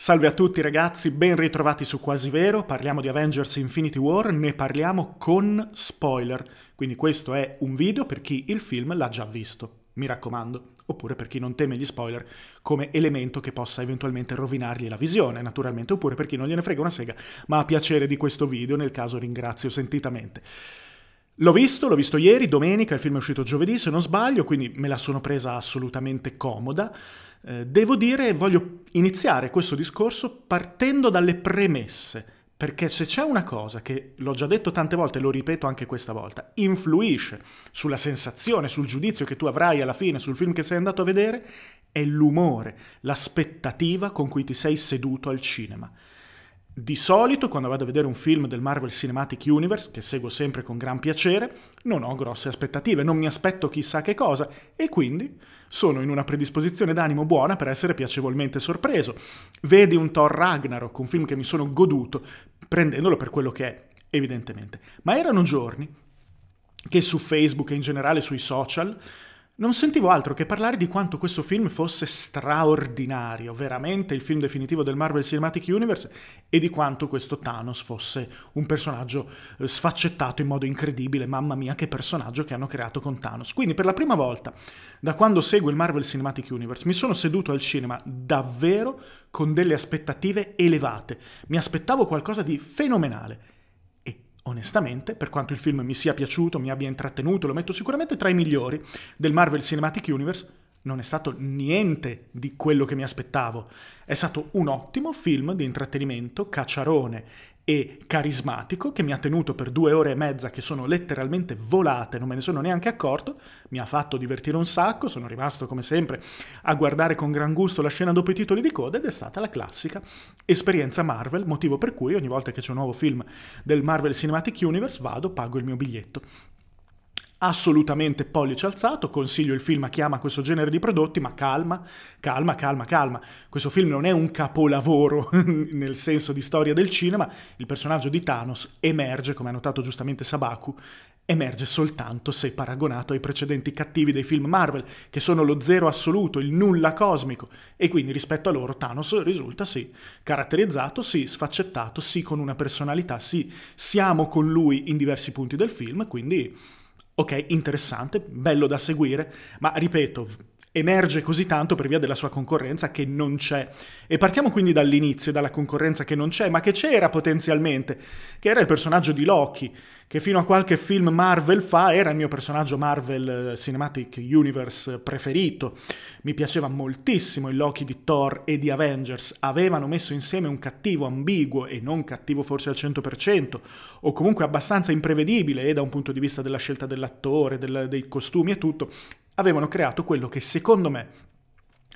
Salve a tutti ragazzi, ben ritrovati su Quasi Vero, parliamo di Avengers Infinity War, ne parliamo con spoiler, quindi questo è un video per chi il film l'ha già visto, mi raccomando, oppure per chi non teme gli spoiler come elemento che possa eventualmente rovinargli la visione, naturalmente, oppure per chi non gliene frega una sega, ma a piacere di questo video, nel caso ringrazio sentitamente. L'ho visto, l'ho visto ieri, domenica, il film è uscito giovedì se non sbaglio, quindi me la sono presa assolutamente comoda. Eh, devo dire, voglio iniziare questo discorso partendo dalle premesse. Perché se c'è una cosa che, l'ho già detto tante volte e lo ripeto anche questa volta, influisce sulla sensazione, sul giudizio che tu avrai alla fine sul film che sei andato a vedere, è l'umore, l'aspettativa con cui ti sei seduto al cinema. Di solito quando vado a vedere un film del Marvel Cinematic Universe, che seguo sempre con gran piacere, non ho grosse aspettative, non mi aspetto chissà che cosa e quindi sono in una predisposizione d'animo buona per essere piacevolmente sorpreso. Vedi un Thor Ragnarok, un film che mi sono goduto, prendendolo per quello che è, evidentemente. Ma erano giorni che su Facebook e in generale sui social non sentivo altro che parlare di quanto questo film fosse straordinario, veramente il film definitivo del Marvel Cinematic Universe, e di quanto questo Thanos fosse un personaggio eh, sfaccettato in modo incredibile, mamma mia che personaggio che hanno creato con Thanos. Quindi per la prima volta da quando seguo il Marvel Cinematic Universe mi sono seduto al cinema davvero con delle aspettative elevate, mi aspettavo qualcosa di fenomenale onestamente, per quanto il film mi sia piaciuto, mi abbia intrattenuto, lo metto sicuramente tra i migliori del Marvel Cinematic Universe, non è stato niente di quello che mi aspettavo. È stato un ottimo film di intrattenimento, cacciarone e carismatico che mi ha tenuto per due ore e mezza che sono letteralmente volate, non me ne sono neanche accorto, mi ha fatto divertire un sacco, sono rimasto come sempre a guardare con gran gusto la scena dopo i titoli di coda ed è stata la classica esperienza Marvel, motivo per cui ogni volta che c'è un nuovo film del Marvel Cinematic Universe vado, pago il mio biglietto assolutamente pollice alzato, consiglio il film a chi ama questo genere di prodotti, ma calma, calma, calma, calma. Questo film non è un capolavoro nel senso di storia del cinema, il personaggio di Thanos emerge, come ha notato giustamente Sabaku, emerge soltanto se paragonato ai precedenti cattivi dei film Marvel, che sono lo zero assoluto, il nulla cosmico, e quindi rispetto a loro Thanos risulta sì, caratterizzato, sì, sfaccettato, sì, con una personalità, sì, siamo con lui in diversi punti del film, quindi ok, interessante, bello da seguire, ma ripeto, emerge così tanto per via della sua concorrenza che non c'è. E partiamo quindi dall'inizio, dalla concorrenza che non c'è, ma che c'era potenzialmente, che era il personaggio di Loki, che fino a qualche film Marvel fa era il mio personaggio Marvel eh, Cinematic Universe preferito. Mi piaceva moltissimo il Loki di Thor e di Avengers, avevano messo insieme un cattivo ambiguo e non cattivo forse al 100%, o comunque abbastanza imprevedibile e eh, da un punto di vista della scelta dell'attore, dei costumi e tutto, avevano creato quello che secondo me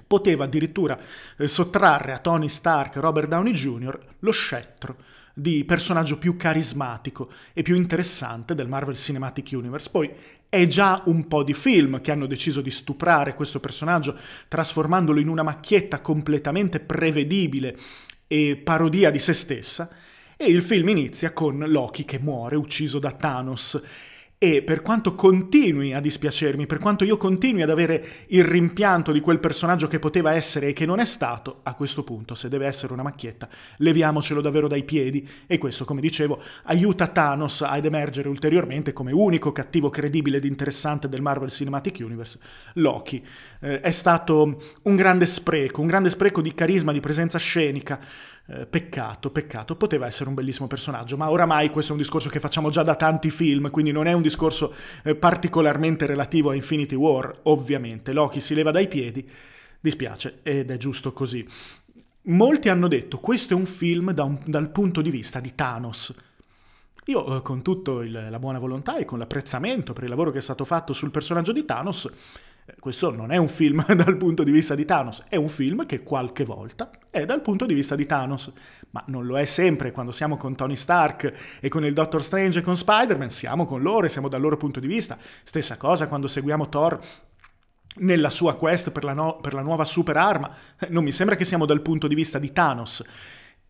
poteva addirittura eh, sottrarre a Tony Stark e Robert Downey Jr. lo scettro di personaggio più carismatico e più interessante del Marvel Cinematic Universe. Poi è già un po' di film che hanno deciso di stuprare questo personaggio trasformandolo in una macchietta completamente prevedibile e parodia di se stessa. E il film inizia con Loki che muore ucciso da Thanos e per quanto continui a dispiacermi, per quanto io continui ad avere il rimpianto di quel personaggio che poteva essere e che non è stato, a questo punto, se deve essere una macchietta, leviamocelo davvero dai piedi e questo, come dicevo, aiuta Thanos ad emergere ulteriormente come unico cattivo credibile ed interessante del Marvel Cinematic Universe, Loki. Eh, è stato un grande spreco, un grande spreco di carisma, di presenza scenica, eh, peccato, peccato, poteva essere un bellissimo personaggio, ma oramai questo è un discorso che facciamo già da tanti film, quindi non è un discorso eh, particolarmente relativo a Infinity War, ovviamente. Loki si leva dai piedi, dispiace, ed è giusto così. Molti hanno detto questo è un film da un, dal punto di vista di Thanos. Io eh, con tutta la buona volontà e con l'apprezzamento per il lavoro che è stato fatto sul personaggio di Thanos eh, questo non è un film dal punto di vista di Thanos, è un film che qualche volta è dal punto di vista di Thanos, ma non lo è sempre quando siamo con Tony Stark e con il Doctor Strange e con Spider-Man, siamo con loro e siamo dal loro punto di vista. Stessa cosa quando seguiamo Thor nella sua quest per la, no per la nuova super arma, eh, non mi sembra che siamo dal punto di vista di Thanos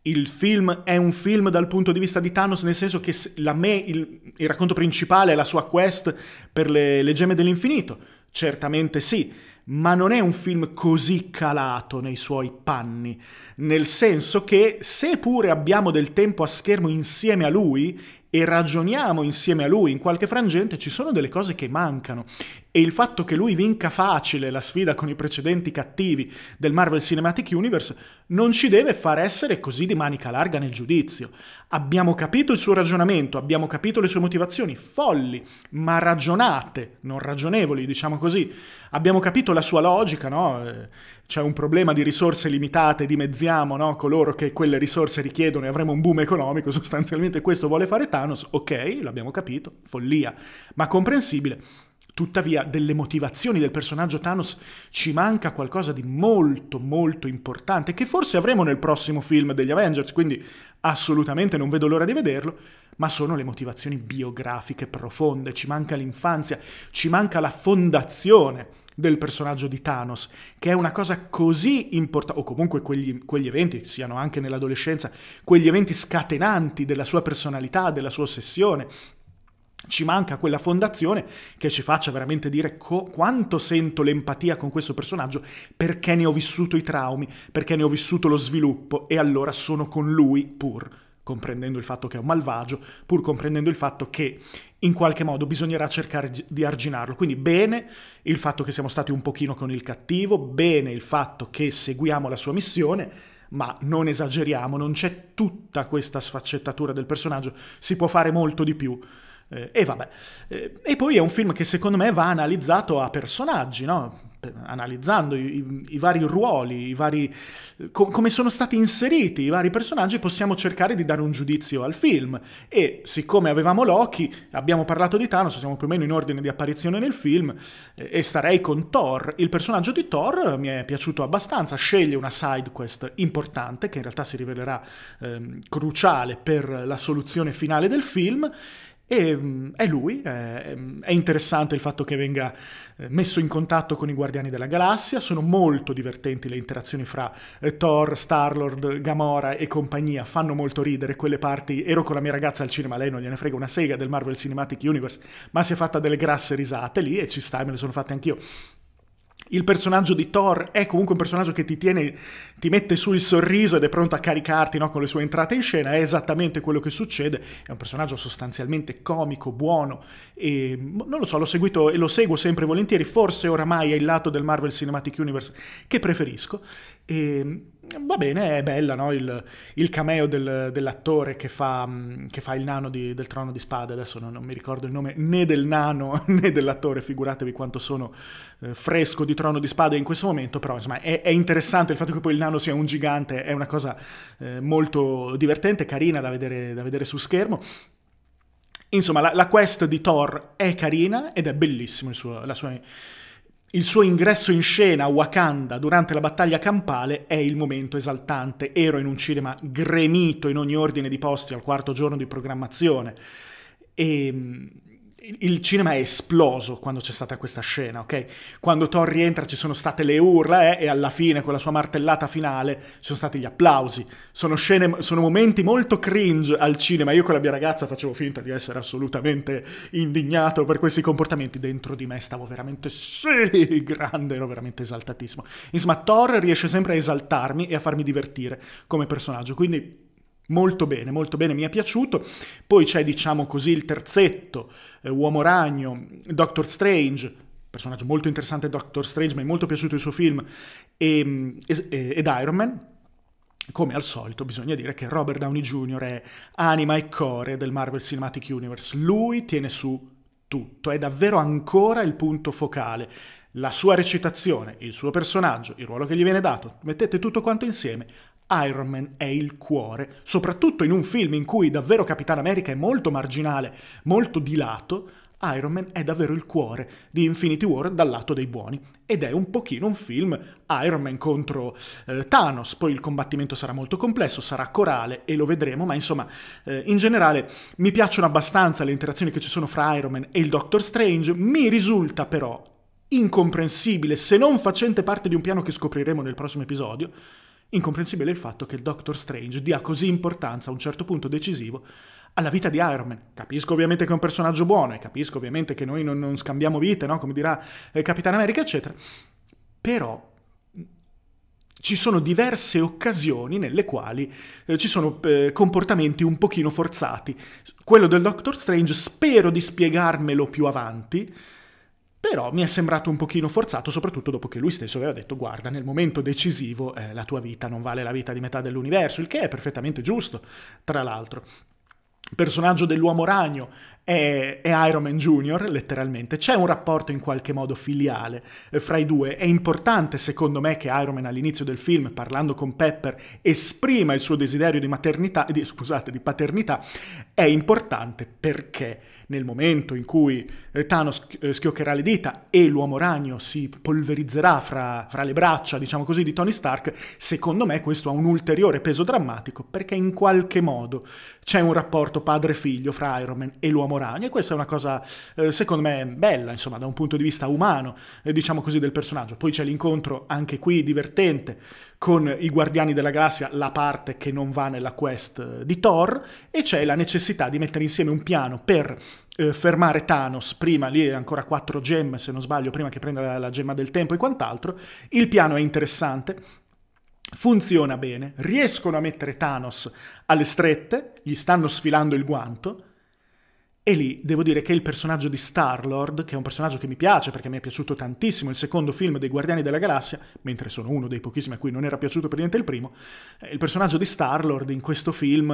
il film è un film dal punto di vista di Thanos, nel senso che la me, il, il racconto principale è la sua quest per le, le gemme dell'infinito. Certamente sì, ma non è un film così calato nei suoi panni, nel senso che seppure abbiamo del tempo a schermo insieme a lui e ragioniamo insieme a lui in qualche frangente, ci sono delle cose che mancano e il fatto che lui vinca facile la sfida con i precedenti cattivi del Marvel Cinematic Universe non ci deve far essere così di manica larga nel giudizio. Abbiamo capito il suo ragionamento, abbiamo capito le sue motivazioni folli, ma ragionate, non ragionevoli, diciamo così. Abbiamo capito la sua logica, no? Eh, c'è un problema di risorse limitate, dimezziamo no? coloro che quelle risorse richiedono e avremo un boom economico, sostanzialmente questo vuole fare Thanos, ok, l'abbiamo capito, follia, ma comprensibile Tuttavia, delle motivazioni del personaggio Thanos ci manca qualcosa di molto, molto importante, che forse avremo nel prossimo film degli Avengers, quindi assolutamente non vedo l'ora di vederlo, ma sono le motivazioni biografiche profonde, ci manca l'infanzia, ci manca la fondazione del personaggio di Thanos, che è una cosa così importante, o comunque quegli, quegli eventi, siano anche nell'adolescenza, quegli eventi scatenanti della sua personalità, della sua ossessione, ci manca quella fondazione che ci faccia veramente dire quanto sento l'empatia con questo personaggio perché ne ho vissuto i traumi, perché ne ho vissuto lo sviluppo e allora sono con lui pur comprendendo il fatto che è un malvagio, pur comprendendo il fatto che in qualche modo bisognerà cercare di arginarlo. Quindi bene il fatto che siamo stati un pochino con il cattivo, bene il fatto che seguiamo la sua missione, ma non esageriamo, non c'è tutta questa sfaccettatura del personaggio, si può fare molto di più. Eh, e vabbè. Eh, e poi è un film che secondo me va analizzato a personaggi, no? analizzando i, i, vari ruoli, i vari, eh, co- come sono stati inseriti i vari personaggi, possiamo cercare di dare un giudizio al film. E siccome avevamo Loki, abbiamo parlato di Thanos, siamo più o meno in ordine di apparizione nel film, eh, e starei con Thor. Il personaggio di Thor mi è piaciuto abbastanza, sceglie una side quest importante, che in realtà si rivelerà eh, cruciale per la soluzione finale del film, e mm, è lui, è, mm, è, interessante il fatto che venga eh, messo in contatto con i Guardiani della Galassia, sono molto divertenti le interazioni fra eh, Thor, Starlord, Gamora e compagnia, fanno molto ridere quelle parti, ero con la mia ragazza al cinema, lei non gliene frega una sega del Marvel Cinematic Universe, ma si è fatta delle grasse risate lì e ci sta, me le sono fatte anch'io. Il personaggio di Thor è comunque un personaggio che ti tiene, ti mette su il sorriso ed è pronto a caricarti no, con le sue entrate in scena, è esattamente quello che succede, è un personaggio sostanzialmente comico, buono e boh, non lo so, l'ho seguito e lo seguo sempre volentieri, forse oramai è il lato del Marvel Cinematic Universe che preferisco e ehm, va bene, è bella no? il, il, cameo del, dell'attore che fa, mm, che fa, il nano di, del trono di spade, adesso non, non, mi ricordo il nome né del nano né dell'attore, figuratevi quanto sono eh, fresco di trono di spade in questo momento, però insomma è, è, interessante il fatto che poi il nano sia un gigante, è una cosa eh, molto divertente, carina da vedere, da vedere su schermo. Insomma, la, la, quest di Thor è carina ed è bellissima la sua il suo ingresso in scena a Wakanda durante la battaglia campale è il momento esaltante. Ero in un cinema gremito in ogni ordine di posti al quarto giorno di programmazione e ehm, il cinema è esploso quando c'è stata questa scena, ok? Quando Thor rientra ci sono state le urla eh, e alla fine con la sua martellata finale ci sono stati gli applausi. Sono, scene, sono momenti molto cringe al cinema. Io con la mia ragazza facevo finta di essere assolutamente indignato per questi comportamenti. Dentro di me stavo veramente sì, grande, ero veramente esaltatissimo. Insomma, Thor riesce sempre a esaltarmi e a farmi divertire come personaggio, quindi Molto bene, molto bene, mi è piaciuto. Poi c'è, diciamo così, il terzetto, eh, Uomo Ragno, Doctor Strange, personaggio molto interessante Doctor Strange, mi è molto piaciuto il suo film, e, e, ed Iron Man. Come al solito bisogna dire che Robert Downey Jr. è anima e core del Marvel Cinematic Universe. Lui tiene su tutto, è davvero ancora il punto focale. La sua recitazione, il suo personaggio, il ruolo che gli viene dato, mettete tutto quanto insieme, Iron Man è il cuore, soprattutto in un film in cui davvero Capitan America è molto marginale, molto di lato, Iron Man è davvero il cuore di Infinity War dal lato dei buoni ed è un pochino un film Iron Man contro eh, Thanos, poi il combattimento sarà molto complesso, sarà corale e lo vedremo, ma insomma eh, in generale mi piacciono abbastanza le interazioni che ci sono fra Iron Man e il Doctor Strange, mi risulta però incomprensibile se non facente parte di un piano che scopriremo nel prossimo episodio incomprensibile il fatto che il Doctor Strange dia così importanza a un certo punto decisivo alla vita di Iron Man. Capisco ovviamente che è un personaggio buono e capisco ovviamente che noi non, non scambiamo vite, no? come dirà eh, Capitano America, eccetera, però mm, ci sono diverse occasioni nelle quali eh, ci sono eh, comportamenti un pochino forzati. Quello del Doctor Strange spero di spiegarmelo più avanti, però mi è sembrato un pochino forzato, soprattutto dopo che lui stesso aveva detto guarda, nel momento decisivo eh, la tua vita non vale la vita di metà dell'universo, il che è perfettamente giusto, tra l'altro. personaggio dell'uomo ragno è, e Iron Man Jr., letteralmente. C'è un rapporto in qualche modo filiale eh, fra i due. È importante, secondo me, che Iron Man all'inizio del film, parlando con Pepper, esprima il suo desiderio di maternità, di, scusate, di paternità. È importante perché nel momento in cui eh, Thanos eh, schioccherà le dita e l'uomo ragno si polverizzerà fra, fra, le braccia, diciamo così, di Tony Stark, secondo me questo ha un ulteriore peso drammatico perché in qualche modo c'è un rapporto padre-figlio fra Iron Man e l'uomo uomo ragno e questa è una cosa eh, secondo me bella, insomma, da un punto di vista umano, eh, diciamo così, del personaggio. Poi c'è l'incontro anche qui divertente con i Guardiani della Galassia, la parte che non va nella quest eh, di Thor, e c'è la necessità di mettere insieme un piano per eh, fermare Thanos, prima lì ancora quattro gemme se non sbaglio, prima che prenda la, la gemma del tempo e quant'altro, il piano è interessante, funziona bene, riescono a mettere Thanos alle strette, gli stanno sfilando il guanto, e lì devo dire che il personaggio di Star-Lord, che è un personaggio che mi piace perché mi è piaciuto tantissimo il secondo film dei Guardiani della Galassia, mentre sono uno dei pochissimi a cui non era piaciuto per niente il primo, eh, il personaggio di Star-Lord in questo film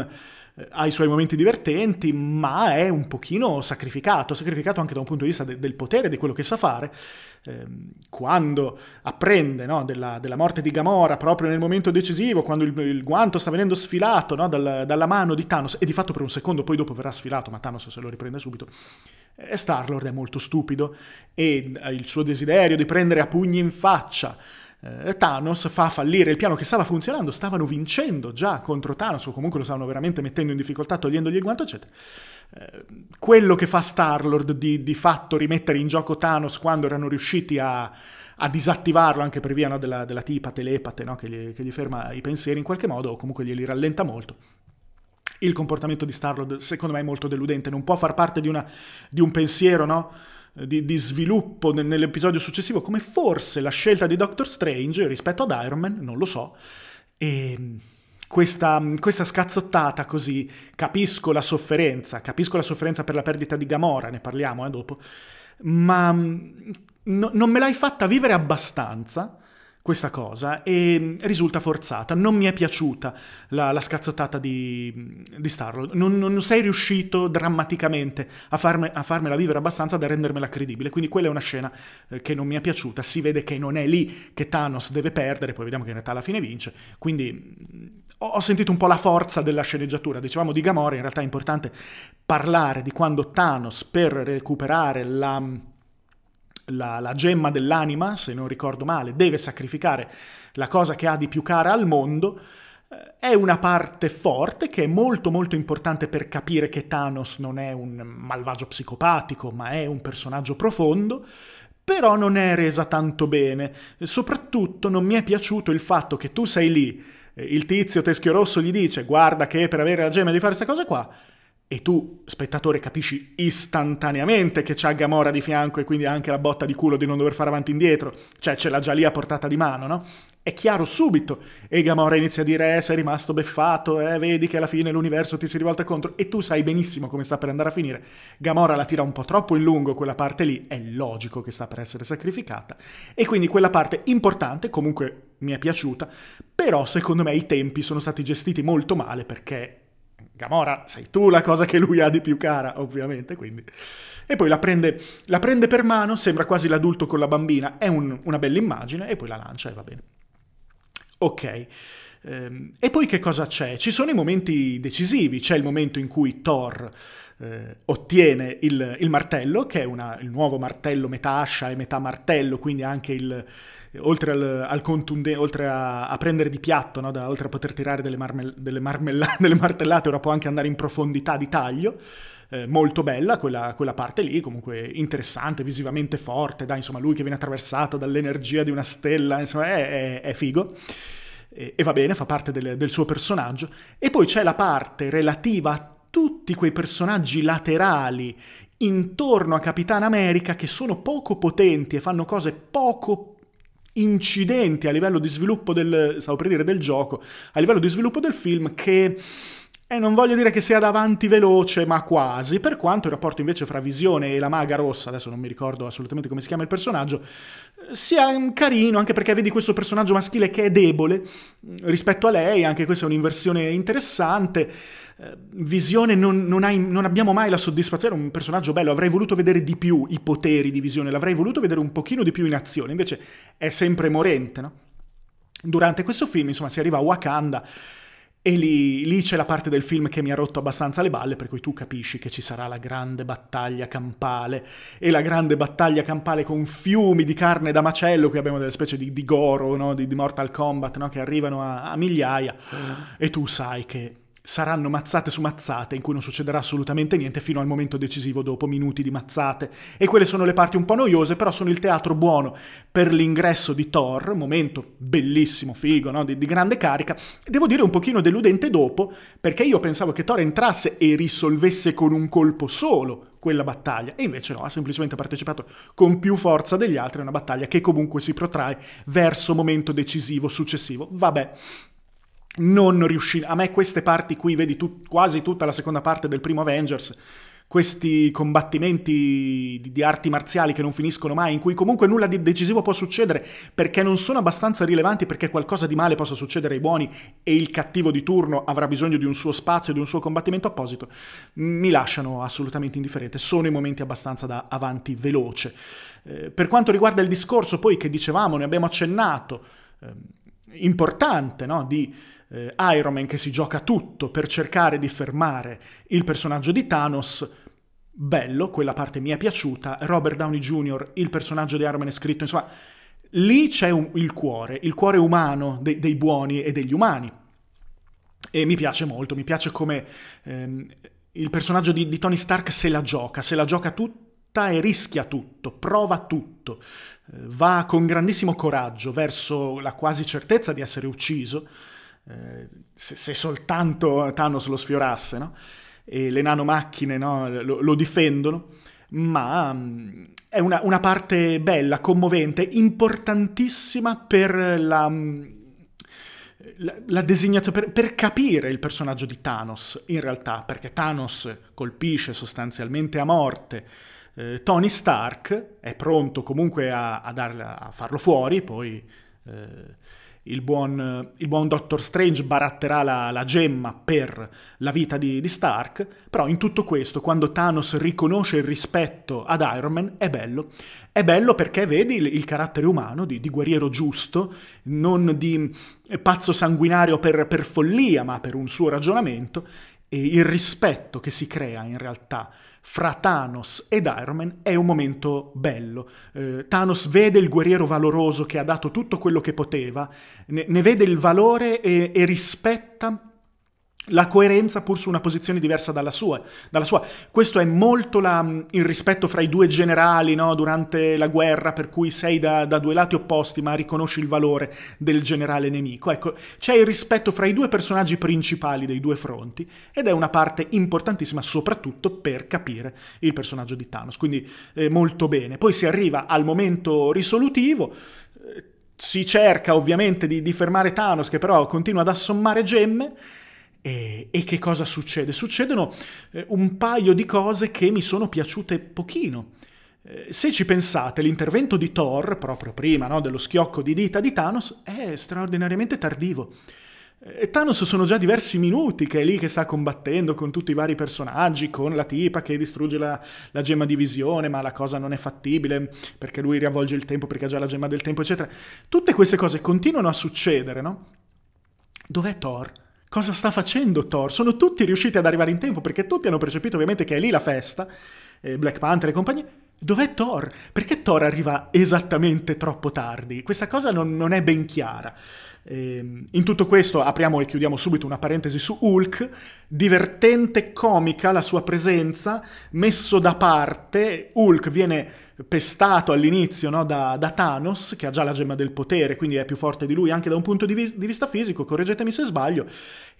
eh, ha i suoi momenti divertenti, ma è un pochino sacrificato, sacrificato anche da un punto di vista de del potere, di quello che sa fare. Ehm, quando apprende no, della, della, morte di Gamora proprio nel momento decisivo, quando il, il guanto sta venendo sfilato no, dal, dalla mano di Thanos, e di fatto per un secondo poi dopo verrà sfilato, ma Thanos se lo ricorda riprenda subito. E Starlord è molto stupido e eh, il suo desiderio di prendere a pugni in faccia eh, Thanos fa fallire il piano che stava funzionando, stavano vincendo già contro Thanos o comunque lo stavano veramente mettendo in difficoltà, togliendogli il guanto, eccetera. Eh, quello che fa Starlord di, di fatto rimettere in gioco Thanos quando erano riusciti a, a disattivarlo anche per via no, della, della, tipa telepate no, che, gli, che gli ferma i pensieri in qualche modo o comunque glieli rallenta molto il comportamento di Starlord secondo me è molto deludente, non può far parte di, una, di un pensiero, no? Di, di, sviluppo nell'episodio successivo, come forse la scelta di Doctor Strange rispetto ad Iron Man, non lo so. E mm, questa, mm, questa scazzottata così, capisco la sofferenza, capisco la sofferenza per la perdita di Gamora, ne parliamo eh, dopo, ma mm, no, non me l'hai fatta vivere abbastanza questa cosa e mm, risulta forzata. Non mi è piaciuta la, la scazzottata di, mm, di Starlord. Non, non, sei riuscito drammaticamente a, farme, a, farmela vivere abbastanza da rendermela credibile. Quindi quella è una scena eh, che non mi è piaciuta. Si vede che non è lì che Thanos deve perdere, poi vediamo che in realtà alla fine vince. Quindi mm, ho, sentito un po' la forza della sceneggiatura. Dicevamo di Gamora, in realtà è importante parlare di quando Thanos per recuperare la la, la gemma dell'anima, se non ricordo male, deve sacrificare la cosa che ha di più cara al mondo, eh, è una parte forte che è molto molto importante per capire che Thanos non è un malvagio psicopatico, ma è un personaggio profondo, però non è resa tanto bene. Soprattutto non mi è piaciuto il fatto che tu sei lì, eh, il tizio teschio rosso gli dice guarda che per avere la gemma devi fare questa cosa qua, e tu, spettatore, capisci istantaneamente che c'ha Gamora di fianco e quindi anche la botta di culo di non dover fare avanti e indietro, cioè ce l'ha già lì a portata di mano, no? È chiaro subito. E Gamora inizia a dire, eh, sei rimasto beffato, eh, vedi che alla fine l'universo ti si rivolta contro. E tu sai benissimo come sta per andare a finire. Gamora la tira un po' troppo in lungo quella parte lì, è logico che sta per essere sacrificata. E quindi quella parte importante, comunque mi è piaciuta, però secondo me i tempi sono stati gestiti molto male perché Gamora, sei tu la cosa che lui ha di più cara, ovviamente, quindi... E poi la prende, la prende per mano, sembra quasi l'adulto con la bambina, è un, una bella immagine, e poi la lancia e va bene. Ok. Ehm, e poi che cosa c'è? Ci sono i momenti decisivi, c'è il momento in cui Thor eh, ottiene il, il, martello, che è una, il nuovo martello metà ascia e metà martello, quindi anche il, oltre, al, al contunde, oltre a, a, prendere di piatto, no? da, oltre a poter tirare delle, marmel, delle, marmella, delle martellate, ora può anche andare in profondità di taglio. Eh, molto bella quella, quella, parte lì, comunque interessante, visivamente forte, dai, insomma lui che viene attraversato dall'energia di una stella, insomma è, è, è figo e, e, va bene, fa parte del, del, suo personaggio. E poi c'è la parte relativa a tutti quei personaggi laterali intorno a Capitan America che sono poco potenti e fanno cose poco incidenti a livello di sviluppo del, stavo per dire, del gioco, a livello di sviluppo del film che e non voglio dire che sia davanti veloce, ma quasi, per quanto il rapporto invece fra Visione e la maga rossa, adesso non mi ricordo assolutamente come si chiama il personaggio, sia carino, anche perché vedi questo personaggio maschile che è debole mm, rispetto a lei, anche questa è un'inversione interessante. Eh, Visione non, non, hai, non, abbiamo mai la soddisfazione, è un personaggio bello, avrei voluto vedere di più i poteri di Visione, l'avrei voluto vedere un pochino di più in azione, invece è sempre morente, no? Durante questo film, insomma, si arriva a Wakanda, e lì, lì, c'è la parte del film che mi ha rotto abbastanza le balle, per cui tu capisci che ci sarà la grande battaglia campale. E la grande battaglia campale con fiumi di carne da macello, qui abbiamo delle specie di, di Goro, no? di, di, Mortal Kombat, no? che arrivano a, a migliaia. Mm. E tu sai che saranno mazzate su mazzate in cui non succederà assolutamente niente fino al momento decisivo dopo minuti di mazzate. E quelle sono le parti un po' noiose, però sono il teatro buono per l'ingresso di Thor, momento bellissimo, figo, no? di, di grande carica. Devo dire un pochino deludente dopo, perché io pensavo che Thor entrasse e risolvesse con un colpo solo quella battaglia e invece no, ha semplicemente partecipato con più forza degli altri a una battaglia che comunque si protrae verso momento decisivo successivo. Vabbè, non riuscire... A me queste parti qui, vedi tu, quasi tutta la seconda parte del primo Avengers, questi combattimenti di, di, arti marziali che non finiscono mai, in cui comunque nulla di decisivo può succedere, perché non sono abbastanza rilevanti perché qualcosa di male possa succedere ai buoni e il cattivo di turno avrà bisogno di un suo spazio, di un suo combattimento apposito, mi lasciano assolutamente indifferente. Sono i momenti abbastanza da avanti veloce. Eh, per quanto riguarda il discorso poi che dicevamo, ne abbiamo accennato, eh, importante, no? di eh, Iron Man che si gioca tutto per cercare di fermare il personaggio di Thanos, bello, quella parte mi è piaciuta, Robert Downey Jr., il personaggio di Iron Man è scritto, insomma, lì c'è un, il cuore, il cuore umano de, dei buoni e degli umani. E mi piace molto, mi piace come ehm, il personaggio di, di Tony Stark se la gioca, se la gioca tutta e rischia tutto, prova tutto, eh, va con grandissimo coraggio verso la quasi certezza di essere ucciso, eh, se, se, soltanto Thanos lo sfiorasse, no? E le nanomacchine no? lo, lo difendono, ma mh, mm, è una, una, parte bella, commovente, importantissima per la... Mh, mm, la designazione per, per, capire il personaggio di Thanos in realtà, perché Thanos colpisce sostanzialmente a morte eh, Tony Stark, è pronto comunque a, a, darla, a farlo fuori, poi eh, il buon, il buon Doctor Strange baratterà la, la, gemma per la vita di, di Stark, però in tutto questo, quando Thanos riconosce il rispetto ad Iron Man, è bello. È bello perché vedi il, il carattere umano di, di, guerriero giusto, non di pazzo sanguinario per, per follia, ma per un suo ragionamento, e il rispetto che si crea in realtà fra Thanos ed Iron Man è un momento bello. Eh, Thanos vede il guerriero valoroso che ha dato tutto quello che poteva, ne, ne vede il valore e, e rispetta la coerenza pur su una posizione diversa dalla sua. Dalla sua. Questo è molto la, mm, il rispetto fra i due generali no? durante la guerra, per cui sei da, da, due lati opposti ma riconosci il valore del generale nemico. Ecco, c'è il rispetto fra i due personaggi principali dei due fronti ed è una parte importantissima soprattutto per capire il personaggio di Thanos, quindi eh, molto bene. Poi si arriva al momento risolutivo, eh, si cerca ovviamente di, di fermare Thanos che però continua ad assommare gemme e, eh, e che cosa succede? Succedono eh, un paio di cose che mi sono piaciute pochino. Eh, se ci pensate, l'intervento di Thor, proprio prima no, dello schiocco di dita di Thanos, è straordinariamente tardivo. E eh, Thanos sono già diversi minuti che è lì che sta combattendo con tutti i vari personaggi, con la tipa che distrugge la, la, gemma di visione, ma la cosa non è fattibile perché lui riavvolge il tempo perché ha già la gemma del tempo, eccetera. Tutte queste cose continuano a succedere, no? Dov'è Thor? Cosa sta facendo Thor? Sono tutti riusciti ad arrivare in tempo perché tutti hanno percepito ovviamente che è lì la festa, eh, Black Panther e compagnia Dov'è Thor? Perché Thor arriva esattamente troppo tardi? Questa cosa non, non è ben chiara. Ehm, in tutto questo apriamo e chiudiamo subito una parentesi su Hulk, divertente, comica la sua presenza, messo da parte, Hulk viene pestato all'inizio no, da, da, Thanos, che ha già la gemma del potere, quindi è più forte di lui anche da un punto di, vis di vista fisico, correggetemi se sbaglio,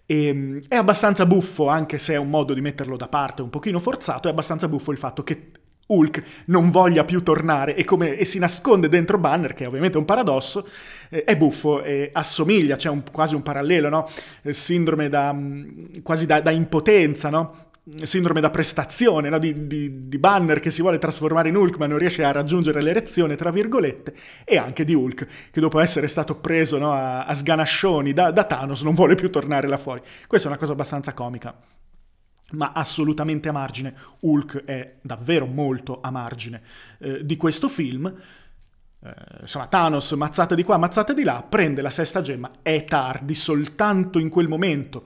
e, ehm, è abbastanza buffo, anche se è un modo di metterlo da parte un pochino forzato, è abbastanza buffo il fatto che Hulk non voglia più tornare e, come, e, si nasconde dentro Banner, che è ovviamente un paradosso, eh, è buffo, eh, assomiglia, c'è cioè quasi un parallelo, no? Eh, sindrome da, mm, quasi da, da impotenza, no? sindrome da prestazione no? di, di, di, Banner che si vuole trasformare in Hulk ma non riesce a raggiungere l'erezione tra virgolette e anche di Hulk che dopo essere stato preso no? a, a, sganascioni da, da Thanos non vuole più tornare là fuori questa è una cosa abbastanza comica ma assolutamente a margine. Hulk è davvero molto a margine eh, di questo film. Eh, insomma, Thanos, mazzata di qua, mazzata di là, prende la sesta gemma, è tardi, soltanto in quel momento.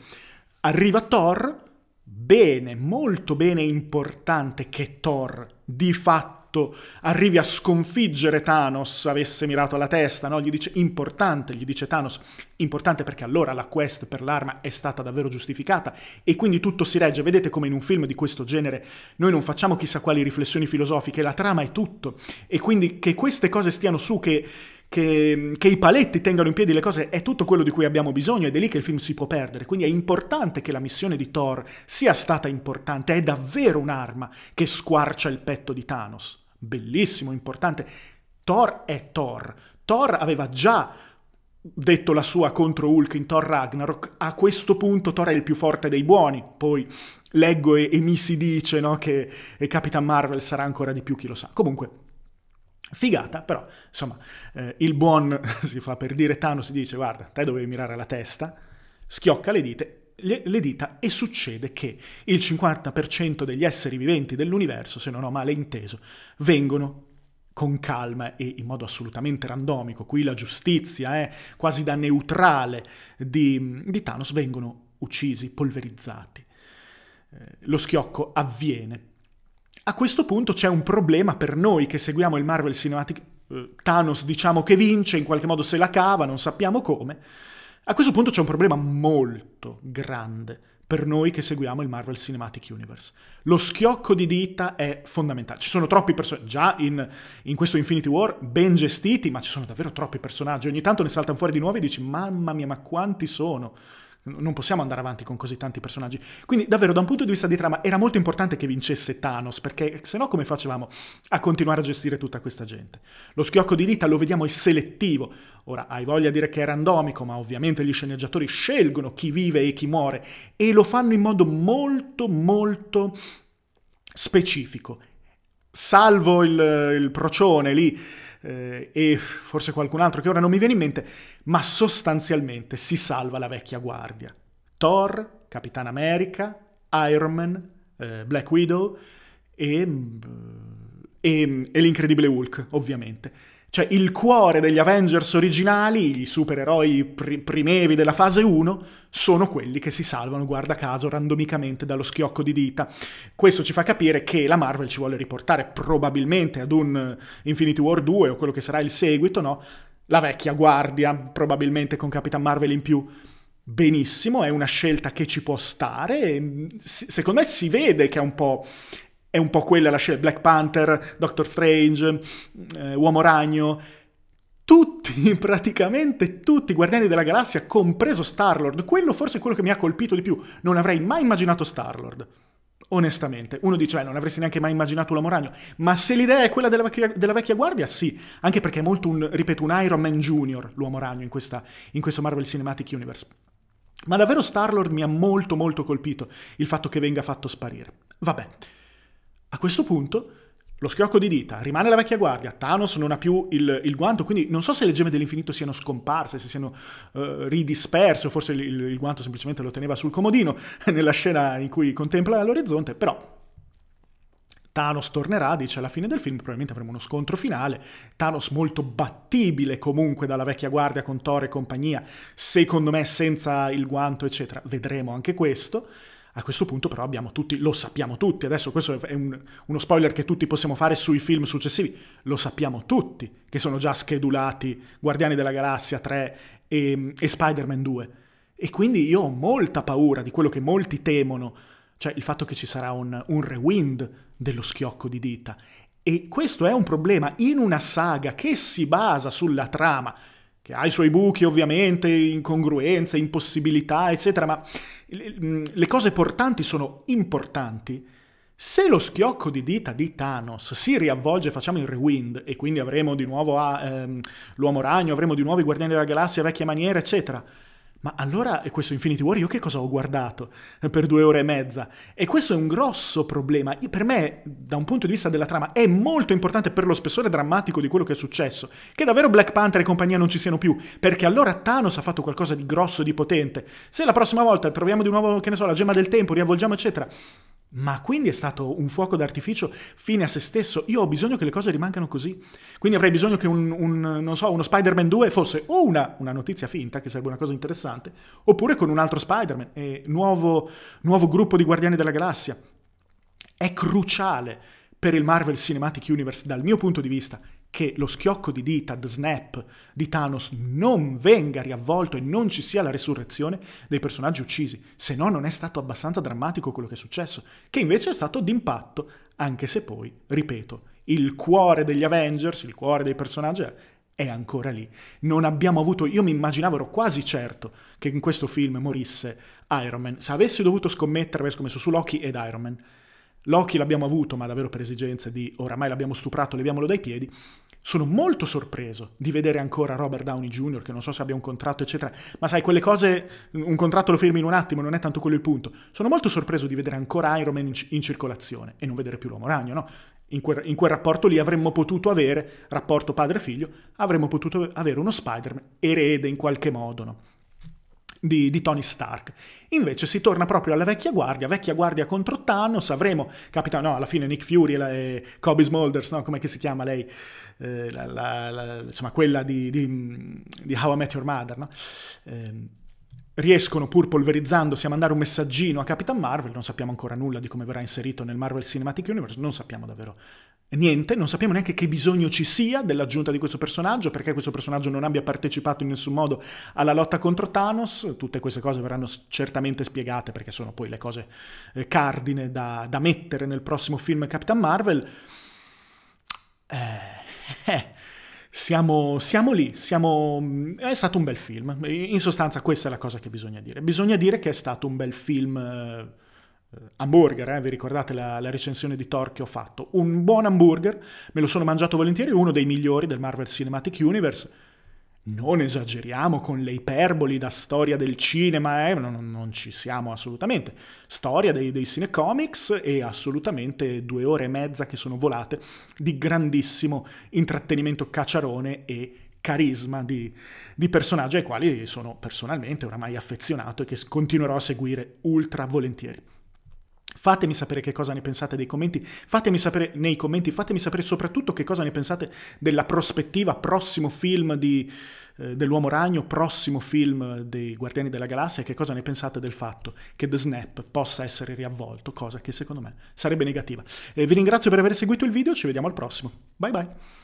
Arriva Thor, bene, molto bene, importante che Thor di fatto fatto arrivi a sconfiggere Thanos avesse mirato alla testa, no? Gli dice importante, gli dice Thanos, importante perché allora la quest per l'arma è stata davvero giustificata e quindi tutto si regge. Vedete come in un film di questo genere noi non facciamo chissà quali riflessioni filosofiche, la trama è tutto e quindi che queste cose stiano su, che... Che, che, i paletti tengano in piedi le cose è tutto quello di cui abbiamo bisogno ed è lì che il film si può perdere. Quindi è importante che la missione di Thor sia stata importante, è davvero un'arma che squarcia il petto di Thanos bellissimo, importante. Thor è Thor. Thor aveva già detto la sua contro Hulk in Thor Ragnarok, a questo punto Thor è il più forte dei buoni. Poi leggo e, e mi si dice no, che Capitan Marvel sarà ancora di più, chi lo sa. Comunque, figata, però, insomma, eh, il buon si fa per dire Thanos, si dice guarda, te dovevi mirare la testa, schiocca le dita le dita e succede che il 50% degli esseri viventi dell'universo, se non ho male inteso, vengono con calma e in modo assolutamente randomico, qui la giustizia è eh, quasi da neutrale di, di Thanos, vengono uccisi, polverizzati. Eh, lo schiocco avviene. A questo punto c'è un problema per noi che seguiamo il Marvel Cinematic... Eh, Thanos diciamo che vince, in qualche modo se la cava, non sappiamo come, a questo punto c'è un problema molto grande per noi che seguiamo il Marvel Cinematic Universe. Lo schiocco di dita è fondamentale. Ci sono troppi personaggi, già in, in, questo Infinity War, ben gestiti, ma ci sono davvero troppi personaggi. Ogni tanto ne saltano fuori di nuovi e dici, mamma mia, ma quanti sono? non possiamo andare avanti con così tanti personaggi. Quindi davvero da un punto di vista di trama era molto importante che vincesse Thanos, perché se no come facevamo a continuare a gestire tutta questa gente? Lo schiocco di dita lo vediamo è selettivo. Ora, hai voglia di dire che è randomico, ma ovviamente gli sceneggiatori scelgono chi vive e chi muore e lo fanno in modo molto molto specifico. Salvo il, il procione lì eh, e forse qualcun altro che ora non mi viene in mente, ma sostanzialmente si salva la vecchia guardia. Thor, Capitan America, Iron Man, eh, Black Widow e, mm, e, e l'incredibile Hulk, ovviamente. Cioè, il cuore degli Avengers originali, i supereroi pri- primevi della fase 1, sono quelli che si salvano, guarda caso, randomicamente dallo schiocco di dita. Questo ci fa capire che la Marvel ci vuole riportare probabilmente ad un eh, Infinity War 2 o quello che sarà il seguito, no? La vecchia guardia, probabilmente con Capitan Marvel in più. Benissimo, è una scelta che ci può stare. Mm, secondo me si vede che è un po' è un po' quella la scelta, Black Panther, Doctor Strange, eh, Uomo Ragno, tutti, praticamente tutti, Guardiani della Galassia, compreso Starlord, quello forse è quello che mi ha colpito di più, non avrei mai immaginato Starlord. Onestamente, uno dice, beh, non avresti neanche mai immaginato Uomo ragno, ma se l'idea è quella della vecchia, della vecchia, guardia, sì, anche perché è molto un, ripeto, un Iron Man Junior l'uomo ragno in, questa, in questo Marvel Cinematic Universe. Ma davvero Starlord mi ha molto molto colpito il fatto che venga fatto sparire. Vabbè. A questo punto lo schiocco di dita, rimane la vecchia guardia, Thanos non ha più il, il, guanto, quindi non so se le gemme dell'infinito siano scomparse, se siano uh, ridisperse, o forse il, il, guanto semplicemente lo teneva sul comodino nella scena in cui contempla l'orizzonte, però Thanos tornerà, dice alla fine del film, probabilmente avremo uno scontro finale, Thanos molto battibile comunque dalla vecchia guardia con Thor e compagnia, secondo me senza il guanto eccetera, vedremo anche questo. A questo punto però abbiamo tutti, lo sappiamo tutti, adesso questo è un, uno spoiler che tutti possiamo fare sui film successivi, lo sappiamo tutti che sono già schedulati Guardiani della Galassia 3 e, e Spider-Man 2. E quindi io ho molta paura di quello che molti temono, cioè il fatto che ci sarà un, un rewind dello schiocco di dita. E questo è un problema in una saga che si basa sulla trama che ha i suoi buchi ovviamente, incongruenze, impossibilità, eccetera, ma mm, le cose portanti sono importanti. Se lo schiocco di dita di Thanos si riavvolge, facciamo il rewind e quindi avremo di nuovo a, ehm, l'Uomo Ragno, avremo di nuovo i Guardiani della Galassia, vecchia maniera, eccetera ma allora questo Infinity War io che cosa ho guardato eh, per due ore e mezza? E questo è un grosso problema. E per me, da un punto di vista della trama, è molto importante per lo spessore drammatico di quello che è successo, che davvero Black Panther e compagnia non ci siano più, perché allora Thanos ha fatto qualcosa di grosso, di potente. Se la prossima volta troviamo di nuovo, che ne so, la gemma del tempo, riavvolgiamo, eccetera. Ma quindi è stato un fuoco d'artificio fine a se stesso. Io ho bisogno che le cose rimangano così. Quindi avrei bisogno che un, un, so, uno Spider-Man 2 fosse o una, una notizia finta, che sarebbe una cosa interessante, interessante. Oppure con un altro Spider-Man, e eh, nuovo, nuovo gruppo di Guardiani della Galassia. È cruciale per il Marvel Cinematic Universe, dal mio punto di vista, che lo schiocco di dita, the snap di Thanos, non venga riavvolto e non ci sia la resurrezione dei personaggi uccisi, se no non è stato abbastanza drammatico quello che è successo, che invece è stato d'impatto, anche se poi, ripeto, il cuore degli Avengers, il cuore dei personaggi è ancora lì. Non abbiamo avuto, io mi immaginavo, ero quasi certo che in questo film morisse Iron Man. Se avessi dovuto scommettere, avrei scommesso su Loki ed Iron Man. Loki l'abbiamo avuto, ma davvero per esigenze di oramai l'abbiamo stuprato, leviamolo dai piedi. Sono molto sorpreso di vedere ancora Robert Downey Jr., che non so se abbia un contratto, eccetera. Ma sai, quelle cose, un contratto lo firmi in un attimo, non è tanto quello il punto. Sono molto sorpreso di vedere ancora Iron Man in, in circolazione e non vedere più l'uomo ragno, no? in quel, in quel rapporto lì avremmo potuto avere, rapporto padre-figlio, avremmo potuto avere uno Spider-Man erede in qualche modo, no? Di, di, Tony Stark. Invece si torna proprio alla vecchia guardia, vecchia guardia contro Thanos, avremo, capita, no, alla fine Nick Fury e Kobe Smulders, no, come si chiama lei? Eh, la, la, la, insomma, quella di, di, di, How I Met Your Mother, no? Eh, riescono pur polverizzandosi a mandare un messaggino a Capitan Marvel, non sappiamo ancora nulla di come verrà inserito nel Marvel Cinematic Universe, non sappiamo davvero niente, non sappiamo neanche che bisogno ci sia dell'aggiunta di questo personaggio, perché questo personaggio non abbia partecipato in nessun modo alla lotta contro Thanos, tutte queste cose verranno certamente spiegate perché sono poi le cose eh, cardine da, da mettere nel prossimo film Capitan Marvel. Eh, eh siamo, siamo lì, siamo, mm, è stato un bel film. In sostanza questa è la cosa che bisogna dire. Bisogna dire che è stato un bel film eh, hamburger, eh? vi ricordate la, la, recensione di Thor che ho fatto? Un buon hamburger, me lo sono mangiato volentieri, uno dei migliori del Marvel Cinematic Universe non esageriamo con le iperboli da storia del cinema, eh? non, non, ci siamo assolutamente. Storia dei, dei cinecomics e assolutamente due ore e mezza che sono volate di grandissimo intrattenimento cacciarone e carisma di, di personaggi ai quali sono personalmente oramai affezionato e che continuerò a seguire ultra volentieri. Fatemi sapere che cosa ne pensate dei commenti, fatemi sapere nei commenti, fatemi sapere soprattutto che cosa ne pensate della prospettiva prossimo film di, eh, dell'Uomo Ragno, prossimo film dei Guardiani della Galassia, che cosa ne pensate del fatto che The Snap possa essere riavvolto, cosa che secondo me sarebbe negativa. Eh, vi ringrazio per aver seguito il video, ci vediamo al prossimo. Bye bye!